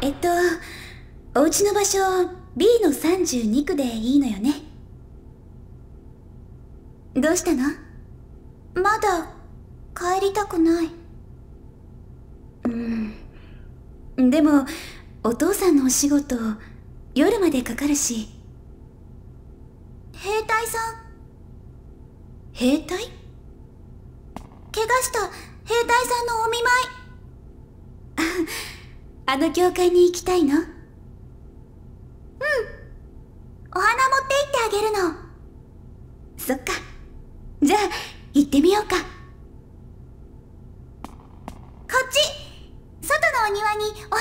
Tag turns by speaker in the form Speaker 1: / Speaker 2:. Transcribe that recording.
Speaker 1: えっとお家の場所 B の32区でいいのよねどうしたのまだ帰りたくないうんでもお父さんのお仕事夜までかかるし兵隊さん兵隊怪我した兵隊さんあの教会に行きたいのうんお花持って行ってあげるのそっかじゃあ行ってみようかこっち外のお庭
Speaker 2: にお